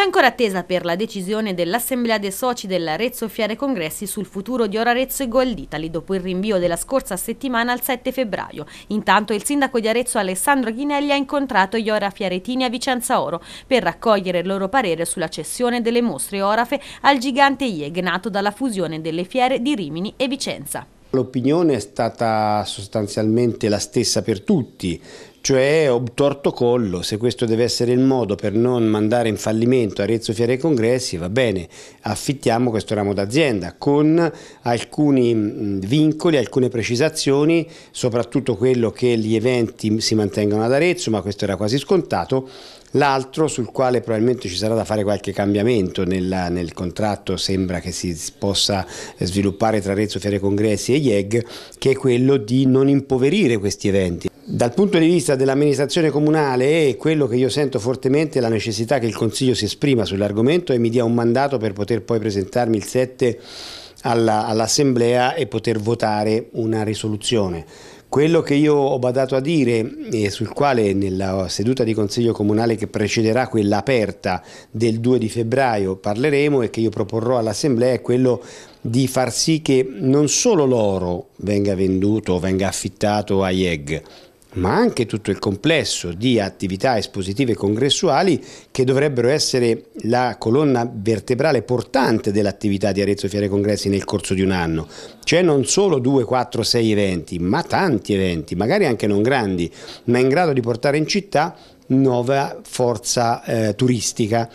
C'è ancora attesa per la decisione dell'Assemblea dei soci dell'Arezzo Fiere Congressi sul futuro di Ora Arezzo e Golditali dopo il rinvio della scorsa settimana al 7 febbraio. Intanto il sindaco di Arezzo Alessandro Ghinelli ha incontrato gli Ora Fiaretini a Vicenza Oro per raccogliere il loro parere sulla cessione delle mostre Orafe al gigante IEG nato dalla fusione delle fiere di Rimini e Vicenza. L'opinione è stata sostanzialmente la stessa per tutti, cioè obtorto collo, se questo deve essere il modo per non mandare in fallimento Arezzo Fiere Congressi, va bene, affittiamo questo ramo d'azienda con alcuni vincoli, alcune precisazioni, soprattutto quello che gli eventi si mantengono ad Arezzo, ma questo era quasi scontato, L'altro sul quale probabilmente ci sarà da fare qualche cambiamento nella, nel contratto, sembra che si possa sviluppare tra Arezzo, Fiere Congressi e IEG, che è quello di non impoverire questi eventi. Dal punto di vista dell'amministrazione comunale e quello che io sento fortemente è la necessità che il Consiglio si esprima sull'argomento e mi dia un mandato per poter poi presentarmi il 7 all'Assemblea all e poter votare una risoluzione. Quello che io ho badato a dire e sul quale nella seduta di Consiglio Comunale che precederà quella aperta del 2 di febbraio parleremo e che io proporrò all'Assemblea è quello di far sì che non solo l'oro venga venduto o venga affittato a IEG, ma anche tutto il complesso di attività espositive congressuali che dovrebbero essere la colonna vertebrale portante dell'attività di Arezzo Fiere Congressi nel corso di un anno. Cioè non solo 2, 4, 6 eventi, ma tanti eventi, magari anche non grandi, ma in grado di portare in città nuova forza eh, turistica